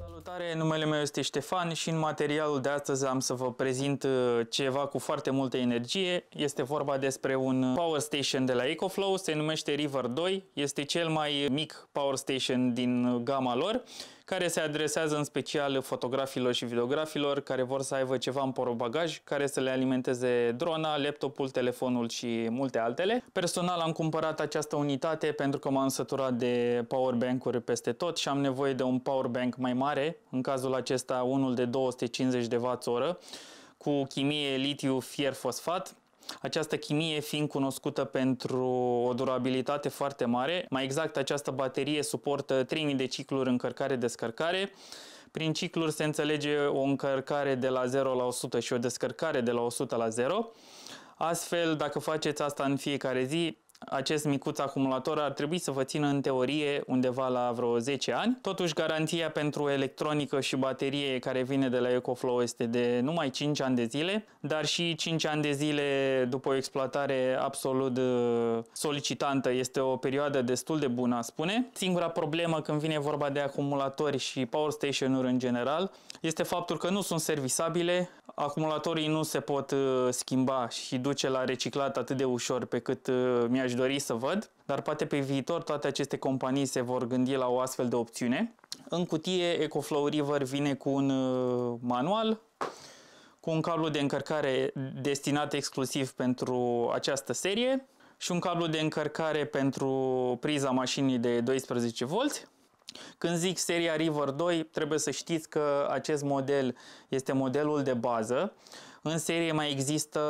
Salutare, numele meu este Ștefan și în materialul de astăzi am să vă prezint uh, ceva cu foarte multă energie. Este vorba despre un power station de la EcoFlow, se numește River 2, este cel mai mic power station din gama lor care se adresează în special fotografilor și videografilor care vor să aibă ceva în porobagaj, care să le alimenteze drona, laptopul, telefonul și multe altele. Personal am cumpărat această unitate pentru că m-am săturat de powerbank-uri peste tot și am nevoie de un powerbank mai mare, în cazul acesta unul de 250 de Wh cu chimie litiu fier fosfat această chimie fiind cunoscută pentru o durabilitate foarte mare, mai exact această baterie suportă 3000 de cicluri încărcare-descărcare, prin cicluri se înțelege o încărcare de la 0 la 100 și o descărcare de la 100 la 0. Astfel, dacă faceți asta în fiecare zi, acest micuț acumulator ar trebui să vă țină în teorie undeva la vreo 10 ani. Totuși, garanția pentru electronică și baterie care vine de la EcoFlow este de numai 5 ani de zile, dar și 5 ani de zile după o exploatare absolut uh, solicitantă este o perioadă destul de bună, spune. Singura problemă când vine vorba de acumulatori și power station-uri în general este faptul că nu sunt servisabile, Acumulatorii nu se pot uh, schimba și duce la reciclat atât de ușor pe cât uh, mi-aș dori să văd, dar poate pe viitor toate aceste companii se vor gândi la o astfel de opțiune. În cutie EcoFlow River vine cu un uh, manual, cu un cablu de încărcare destinat exclusiv pentru această serie și un cablu de încărcare pentru priza mașinii de 12V când zic seria River 2, trebuie să știți că acest model este modelul de bază. În serie mai există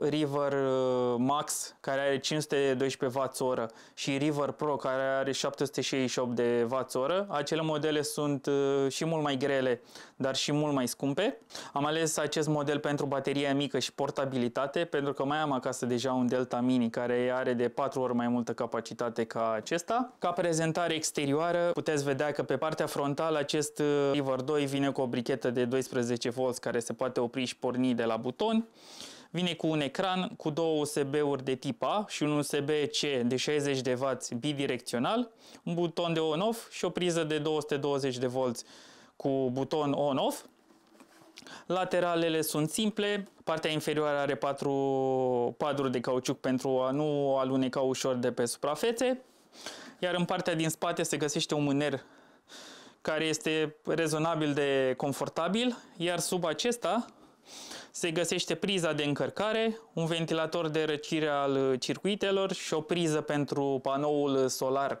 River uh, Max care are 512 Wh și River Pro care are 768 de Wh. Acele modele sunt uh, și mult mai grele dar și mult mai scumpe. Am ales acest model pentru bateria mică și portabilitate, pentru că mai am acasă deja un Delta Mini care are de 4 ori mai multă capacitate ca acesta. Ca prezentare exterioară puteți vedea că pe partea frontală acest uh, River 2 vine cu o brichetă de 12V care se poate opri și porni de la buton. Vine cu un ecran cu două USB-uri de tip A și un USB-C de 60 de W bidirecțional, un buton de on-off și o priză de 220 de volți cu buton on-off. Lateralele sunt simple, partea inferioară are patru paduri de cauciuc pentru a nu aluneca ușor de pe suprafețe, iar în partea din spate se găsește un mâner care este rezonabil de confortabil, iar sub acesta se găsește priza de încărcare, un ventilator de răcire al circuitelor și o priză pentru panoul solar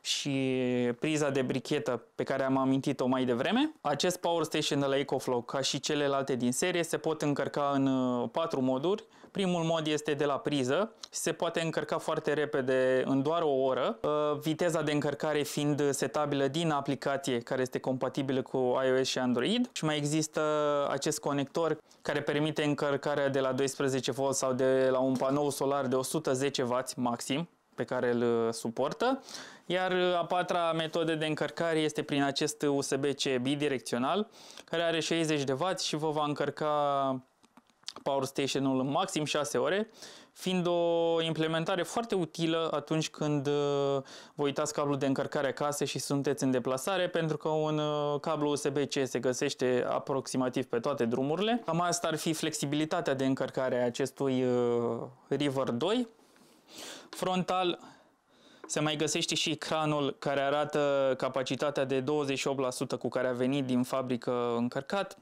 și priza de brichetă pe care am amintit-o mai devreme. Acest power station de la EcoFlow, ca și celelalte din serie, se pot încărca în uh, patru moduri. Primul mod este de la priză, se poate încărca foarte repede în doar o oră, uh, viteza de încărcare fiind setabilă din aplicație care este compatibilă cu iOS și Android și mai există acest conector care permite încărcarea de la 12V sau de la un panou solar de 110W maxim, pe care îl uh, suportă. Iar uh, a patra metodă de încărcare este prin acest USB-C bidirecțional, care are 60W și vă va încărca Power Station-ul în maxim 6 ore, fiind o implementare foarte utilă atunci când uh, vă uitați cablul de încărcare acasă și sunteți în deplasare, pentru că un cablu USB-C se găsește aproximativ pe toate drumurile. Cam asta ar fi flexibilitatea de încărcare a acestui River 2. Frontal se mai găsește și ecranul care arată capacitatea de 28% cu care a venit din fabrică încărcat.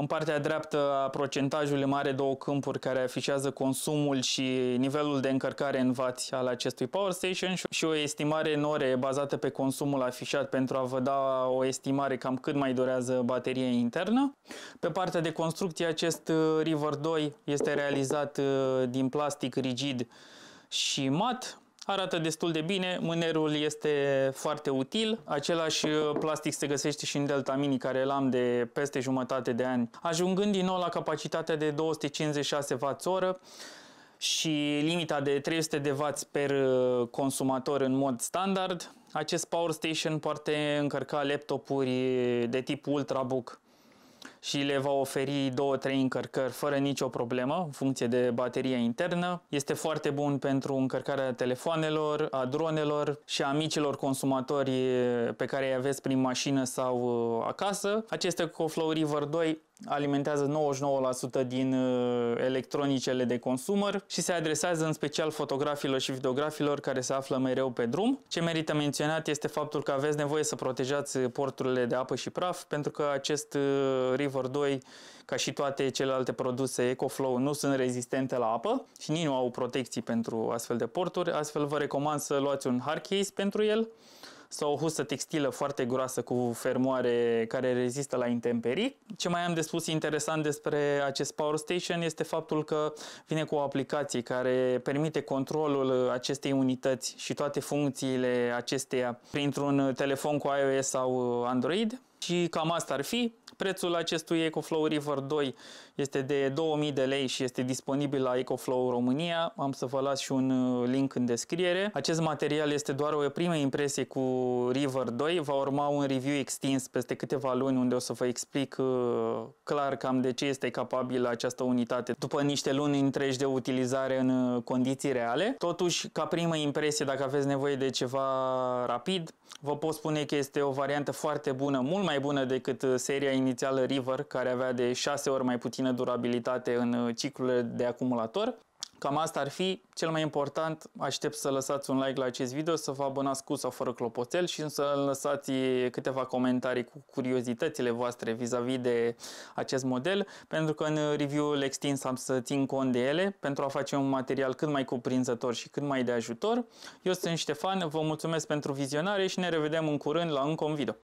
În partea dreaptă a procentajului mare două câmpuri care afișează consumul și nivelul de încărcare în vați al acestui power station și o estimare în ore bazată pe consumul afișat pentru a vă da o estimare cam cât mai durează bateria internă. Pe partea de construcție acest uh, River 2 este realizat uh, din plastic rigid și mat, Arată destul de bine, mânerul este foarte util, același uh, plastic se găsește și în Delta Mini care l-am de peste jumătate de ani. Ajungând din nou la capacitatea de 256Wh și limita de 300 de W per uh, consumator în mod standard, acest Power Station poate încărca laptopuri de tip Ultrabook și le va oferi 2-3 încărcări fără nicio problemă în funcție de bateria internă. Este foarte bun pentru încărcarea telefoanelor, a dronelor și a micilor consumatori pe care îi aveți prin mașină sau acasă. Aceste CoFlow River 2 alimentează 99% din electronicele de consumer și se adresează în special fotografilor și videografilor care se află mereu pe drum. Ce merită menționat este faptul că aveți nevoie să protejați porturile de apă și praf pentru că acest River River 2, ca și toate celelalte produse EcoFlow, nu sunt rezistente la apă și nici nu au protecții pentru astfel de porturi, astfel vă recomand să luați un hard case pentru el sau o husă textilă foarte groasă cu fermoare care rezistă la intemperii. Ce mai am de spus interesant despre acest Power Station este faptul că vine cu o aplicație care permite controlul acestei unități și toate funcțiile acesteia printr-un telefon cu iOS sau Android. Și cam asta ar fi. Prețul acestui EcoFlow River 2 este de 2000 de lei și este disponibil la EcoFlow România. Am să vă las și un uh, link în descriere. Acest material este doar o primă impresie cu River 2. Va urma un review extins peste câteva luni unde o să vă explic uh, clar cam de ce este capabilă această unitate după niște luni întregi de utilizare în uh, condiții reale. Totuși, ca primă impresie, dacă aveți nevoie de ceva rapid, Vă pot spune că este o variantă foarte bună, mult mai bună decât uh, seria inițială River, care avea de 6 ori mai puțină durabilitate în uh, ciclurile de acumulator. Cam asta ar fi. Cel mai important, aștept să lăsați un like la acest video, să vă abonați cu sau fără clopoțel și să lăsați câteva comentarii cu curiozitățile voastre vis-a-vis -vis de acest model, pentru că în review-ul extins am să țin cont de ele pentru a face un material cât mai cuprinzător și cât mai de ajutor. Eu sunt Ștefan, vă mulțumesc pentru vizionare și ne revedem în curând la încă un video.